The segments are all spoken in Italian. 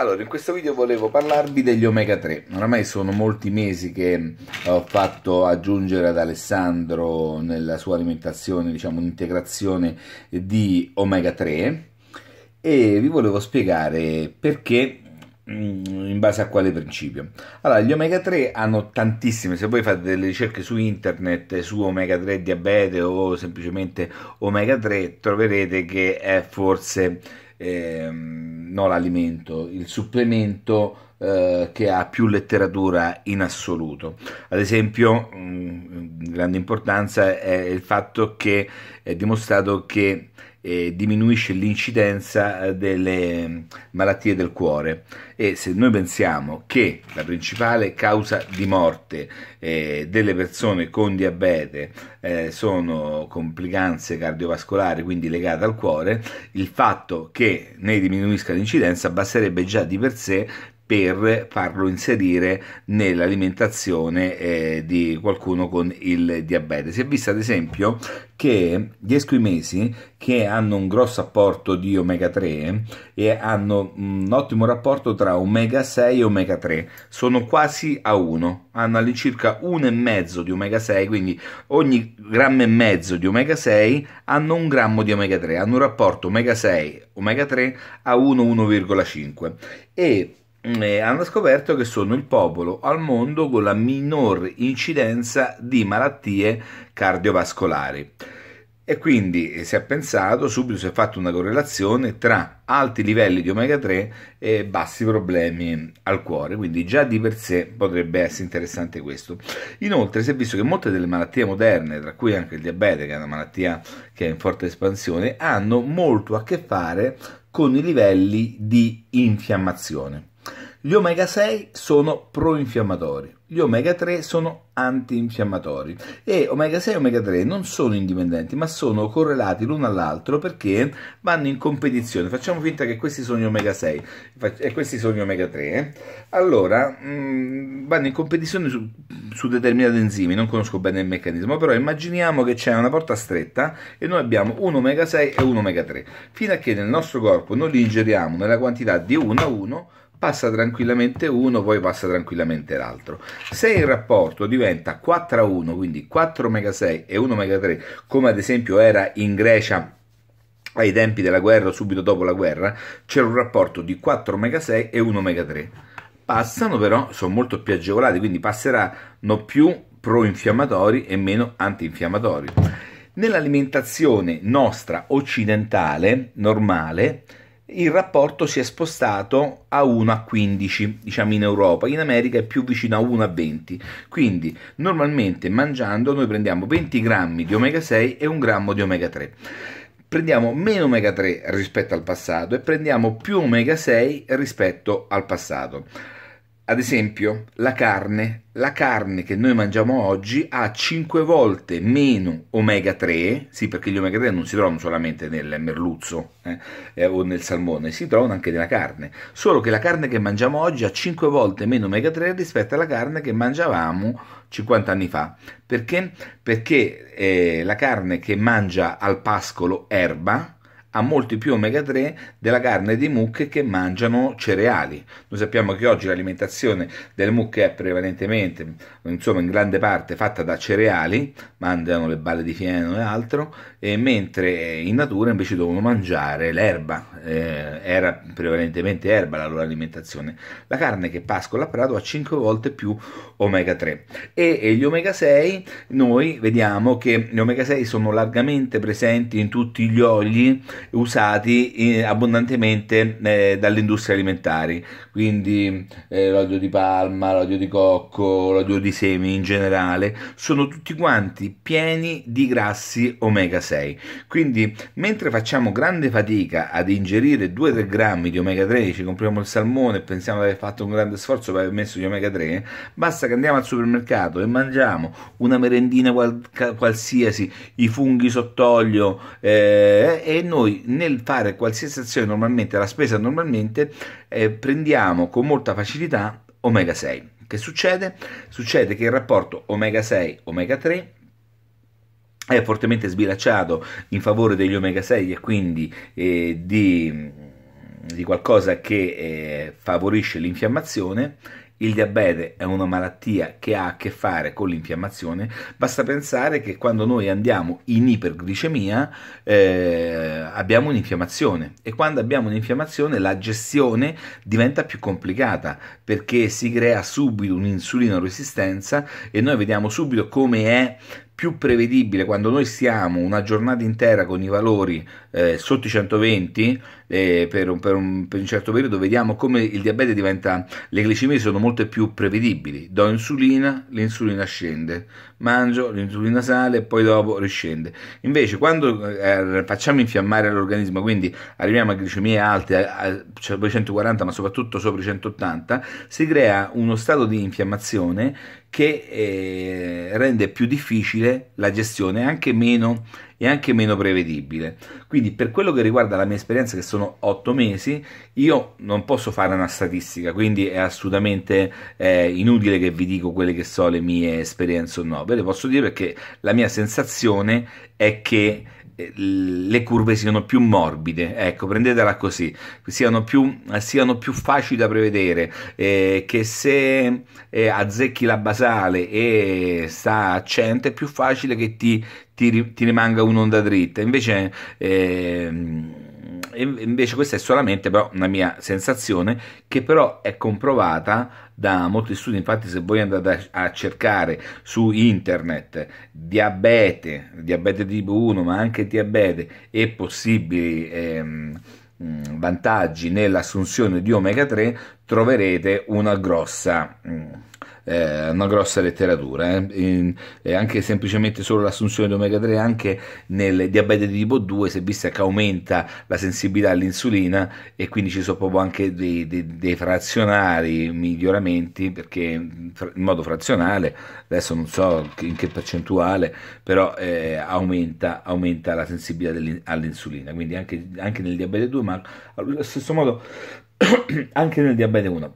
Allora, in questo video volevo parlarvi degli omega 3. Oramai sono molti mesi che eh, ho fatto aggiungere ad Alessandro nella sua alimentazione, diciamo, un'integrazione di omega 3 e vi volevo spiegare perché mm, in base a quale principio allora gli omega 3 hanno tantissime se voi fate delle ricerche su internet su omega 3 diabete o semplicemente omega 3 troverete che è forse ehm, non l'alimento, il supplemento eh, che ha più letteratura in assoluto. Ad esempio, mh, mm, mm, grande importanza è il fatto che è dimostrato che eh, diminuisce l'incidenza eh, delle mm, malattie del cuore e se noi pensiamo che la principale causa di morte eh, delle persone con diabete eh, sono complicanze cardiovascolari quindi legate al cuore il fatto che ne diminuisca l'incidenza basterebbe già di per sé per farlo inserire nell'alimentazione eh, di qualcuno con il diabete. Si è visto ad esempio che gli esquimesi che hanno un grosso apporto di omega 3 e hanno un ottimo rapporto tra omega 6 e omega 3 sono quasi a 1 hanno all'incirca 1,5 di omega 6 quindi ogni grammo e mezzo di omega 6 hanno un grammo di omega 3 hanno un rapporto omega 6 omega 3 a 1 1,5 e eh, hanno scoperto che sono il popolo al mondo con la minor incidenza di malattie cardiovascolari. E quindi eh, si è pensato, subito si è fatta una correlazione tra alti livelli di omega 3 e bassi problemi al cuore, quindi già di per sé potrebbe essere interessante questo. Inoltre si è visto che molte delle malattie moderne, tra cui anche il diabete, che è una malattia che è in forte espansione, hanno molto a che fare con i livelli di infiammazione. Gli omega 6 sono proinfiammatori, gli omega 3 sono antinfiammatori e omega 6 e omega 3 non sono indipendenti ma sono correlati l'uno all'altro perché vanno in competizione. Facciamo finta che questi sono gli omega 6 e eh, questi sono gli omega 3. Eh. Allora mh, mm, vanno in competizione su, su determinati enzimi, non conosco bene il meccanismo, però immaginiamo che c'è una porta stretta e noi abbiamo un omega 6 e un omega 3, fino a che nel nostro corpo non li ingeriamo nella quantità di 1 a 1 passa tranquillamente uno, poi passa tranquillamente l'altro. Se il rapporto diventa 4 a 1, quindi 4 mega 6 e 1 mega 3, come ad esempio era in Grecia ai tempi della guerra subito dopo la guerra, c'era un rapporto di 4 mega 6 e 1 mega 3. Passano però, sono molto più agevolati, quindi passeranno più proinfiammatori e meno antinfiammatori. Nell'alimentazione nostra occidentale normale il rapporto si è spostato a 1 a 15, diciamo in Europa, in America è più vicino a 1 a 20. Quindi normalmente mangiando noi prendiamo 20 grammi di omega 6 e 1 grammo di omega 3. Prendiamo meno omega 3 rispetto al passato e prendiamo più omega 6 rispetto al passato. Ad esempio, la carne. La carne che noi mangiamo oggi ha 5 volte meno omega 3, sì perché gli omega 3 non si trovano solamente nel merluzzo eh, eh, o nel salmone, si trovano anche nella carne, solo che la carne che mangiamo oggi ha 5 volte meno omega 3 rispetto alla carne che mangiavamo 50 anni fa. Perché? Perché eh, la carne che mangia al pascolo erba, ha molti più omega 3 della carne di mucche che mangiano cereali. Noi sappiamo che oggi l'alimentazione delle mucche è prevalentemente, insomma in grande parte, fatta da cereali, mangiano le balle di fieno e altro, e mentre in natura invece devono mangiare l'erba, eh, era prevalentemente erba la loro alimentazione. La carne che pascola a prato ha 5 volte più omega 3 e, e gli omega 6 noi vediamo che gli omega 6 sono largamente presenti in tutti gli oli usati eh, abbondantemente eh, industrie alimentari, quindi eh, l'olio di palma, l'olio di cocco, l'olio di semi in generale, sono tutti quanti pieni di grassi omega 6. Quindi mentre facciamo grande fatica ad ingerire 2-3 grammi di omega 3, ci compriamo il salmone e pensiamo di aver fatto un grande sforzo per aver messo gli omega 3, basta che andiamo al supermercato e mangiamo una merendina qual- qualsiasi, i funghi sott'olio eh, e noi noi nel fare qualsiasi azione normalmente, la spesa normalmente, eh, prendiamo con molta facilità omega 6. Che succede? Succede che il rapporto omega 6-omega 3 è fortemente sbilanciato in favore degli omega 6 e quindi eh, di, di, qualcosa che eh, favorisce l'infiammazione il diabete è una malattia che ha a che fare con l'infiammazione, basta pensare che quando noi andiamo in iperglicemia eh, abbiamo un'infiammazione e quando abbiamo un'infiammazione la gestione diventa più complicata perché si crea subito un'insulino resistenza e noi vediamo subito come è più prevedibile quando noi stiamo una giornata intera con i valori eh, sotto i 120 eh, per, un, per, un, per, un, certo periodo vediamo come il diabete diventa le glicemie sono molto più prevedibili do insulina l'insulina scende mangio l'insulina sale poi dopo riscende invece quando eh, facciamo infiammare l'organismo quindi arriviamo a glicemie alte a, a, 140 ma soprattutto sopra i 180 si crea uno stato di infiammazione che eh, rende più difficile la gestione anche meno, e anche meno prevedibile. Quindi per quello che riguarda la mia esperienza, che sono otto mesi, io non posso fare una statistica, quindi è assolutamente eh, inutile che vi dico quelle che so le mie esperienze o no, ve le posso dire perché la mia sensazione è che le curve siano più morbide, ecco, prendetela così, siano più, siano più facili da prevedere, eh, che se eh, azzecchi la basale e sta a 100 è più facile che ti, ti, ti rimanga un'onda dritta, invece... Eh, invece questa è solamente però una mia sensazione che però è comprovata da molti studi, infatti se voi andate a cercare su internet diabete, diabete tipo 1 ma anche diabete e possibili ehm, vantaggi nell'assunzione di omega 3 troverete una grossa, mm, eh, una grossa letteratura eh? In, e eh, anche semplicemente solo l'assunzione di omega 3 anche nel diabete di tipo 2 si è vista che aumenta la sensibilità all'insulina e quindi ci sono proprio anche dei, dei, dei frazionari miglioramenti perché mm, in modo frazionale adesso non so in che percentuale però eh, aumenta, aumenta, la sensibilità all'insulina quindi anche, anche nel diabete 2 ma allo stesso modo anche nel diabete 1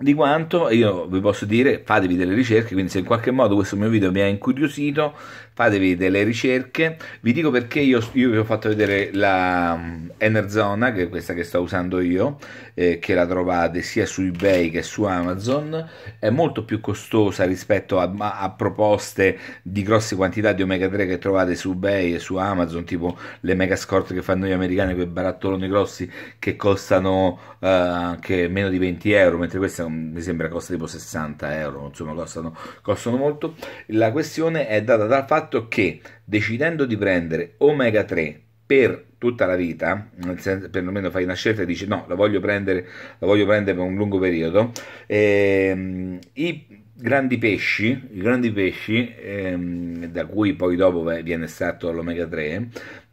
di quanto io vi posso dire fatevi delle ricerche quindi se in qualche modo questo mio video vi ha incuriosito fatevi delle ricerche vi dico perché io, io vi ho fatto vedere la, Enerzona, che è questa che sto usando io, eh, che la trovate sia su eBay che su Amazon, è molto più costosa rispetto a, a proposte di grosse quantità di omega 3 che trovate su eBay e su Amazon, tipo le mega scorte che fanno gli americani, quei barattoloni grossi che costano eh, anche meno di 20 euro, mentre questa mi sembra costa tipo 60 euro, insomma costano, costano molto. La questione è data dal fatto che decidendo di prendere omega 3 per tutta la vita, nel senso, perlomeno fai una scelta e dici no, la voglio prendere, la voglio prendere per un lungo periodo, ehm, i grandi pesci, i grandi pesci ehm, da cui poi dopo viene estratto l'omega 3,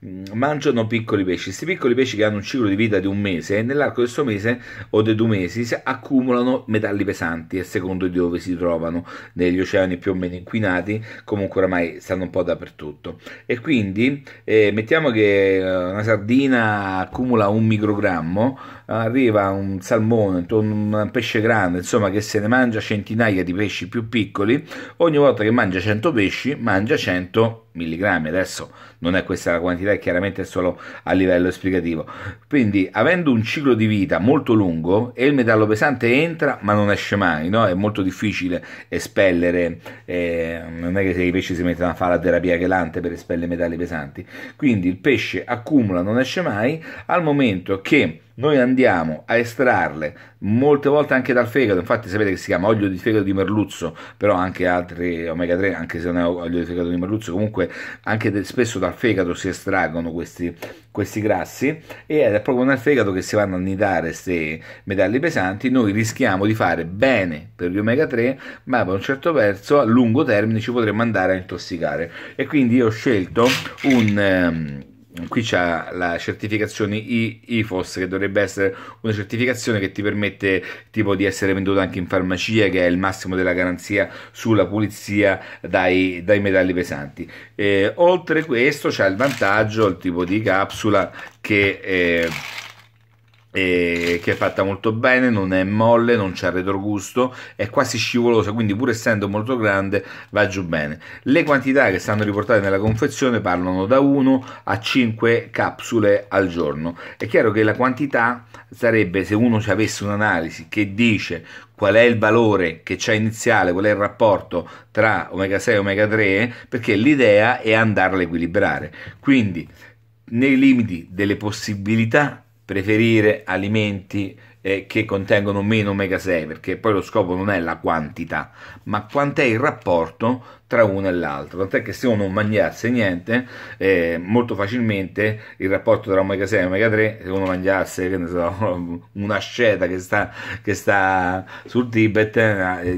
Mm, mangiano piccoli pesci. Questi piccoli pesci che hanno un ciclo di vita di un mese, nell'arco di questo mese o dei due mesi accumulano metalli pesanti a secondo di dove si trovano, negli oceani più o meno inquinati, comunque oramai stanno un po' dappertutto. E quindi eh, mettiamo che eh, una sardina accumula un microgrammo, arriva un salmone, un pesce grande, insomma che se ne mangia centinaia di pesci più piccoli, ogni volta che mangia 100 pesci mangia 100 milligrammi. Adesso non è questa la quantità, è chiaramente solo a livello esplicativo. Quindi avendo un ciclo di vita molto lungo e il metallo pesante entra ma non esce mai, no? è molto difficile espellere, eh, non è che se i pesci si mettono a fare la terapia chelante per espellere metalli pesanti, quindi il pesce accumula, non esce mai, al momento che noi andiamo a estrarle molte volte anche dal fegato, infatti sapete che si chiama olio di fegato di merluzzo, però anche altri omega 3, anche se non è olio di fegato di merluzzo, comunque anche de, spesso dal fegato si estraggono questi, questi grassi ed è proprio nel fegato che si vanno a nidare questi metalli pesanti, noi rischiamo di fare bene per gli omega 3, ma per un certo verso a lungo termine ci potremmo andare a intossicare e quindi io ho scelto un... Um, qui c'è la certificazione IFOS che dovrebbe essere una certificazione che ti permette tipo di essere venduto anche in farmacia che è il massimo della garanzia sulla pulizia dai, dai metalli pesanti e, eh, oltre questo c'è il vantaggio il tipo di capsula che eh, che è fatta molto bene, non è molle, non c'è retrogusto, è quasi scivolosa, quindi pur essendo molto grande va giù bene. Le quantità che stanno riportate nella confezione parlano da 1 a 5 capsule al giorno. È chiaro che la quantità sarebbe se uno ci avesse un'analisi che dice qual è il valore che c'è iniziale, qual è il rapporto tra omega 6 e omega 3, perché l'idea è andarla a equilibrare. Quindi nei limiti delle possibilità preferire alimenti eh, che contengono meno omega 6, perché poi lo scopo non è la quantità, ma quant'è il rapporto tra uno e l'altro. Tant'è che se uno non mangiasse niente, eh, molto facilmente il rapporto tra omega 6 e omega 3, se uno mangiasse che ne so, un'asceta che sta, che sta sul Tibet, eh,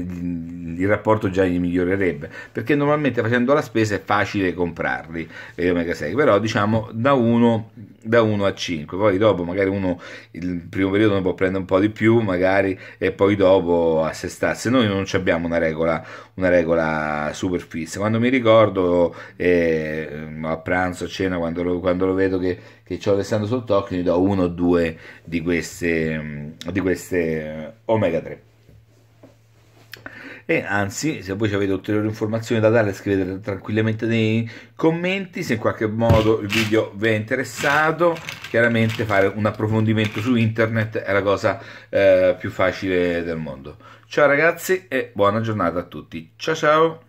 il rapporto già gli migliorerebbe, perché normalmente facendo la spesa è facile comprarli gli eh, omega 6, però diciamo da 1, da a 5, poi dopo magari uno il primo periodo ne può prendere un po' di più magari e poi dopo assestarsi. Noi non abbiamo una regola, una regola super fissa. Quando mi ricordo eh, mm, a pranzo, a cena, quando lo, quando lo vedo che, che ho Alessandro sott'occhio, gli do uno o due di queste, mm, di queste eh, Omega 3. E anzi, se voi avete ulteriori informazioni da dare, scrivetele tranquillamente nei commenti. Se in qualche modo il video vi è interessato, chiaramente fare un approfondimento su internet è la cosa eh, più facile del mondo. Ciao ragazzi e buona giornata a tutti. Ciao ciao!